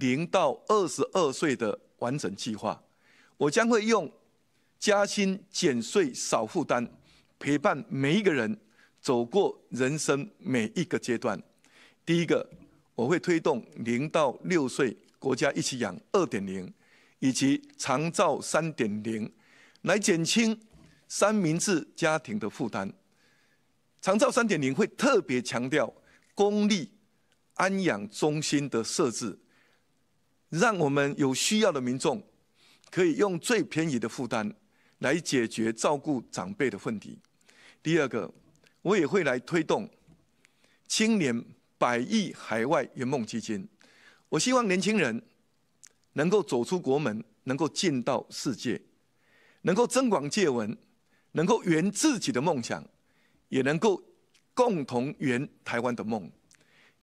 零到二十二岁的完整计划，我将会用加薪、减税、少负担，陪伴每一个人走过人生每一个阶段。第一个，我会推动零到六岁国家一起养二点零，以及长照三点零，来减轻三明治家庭的负担。长照三点零会特别强调公立安养中心的设置。让我们有需要的民众，可以用最便宜的负担来解决照顾长辈的问题。第二个，我也会来推动青年百亿海外圆梦基金。我希望年轻人能够走出国门，能够见到世界，能够增广见闻，能够圆自己的梦想，也能够共同圆台湾的梦。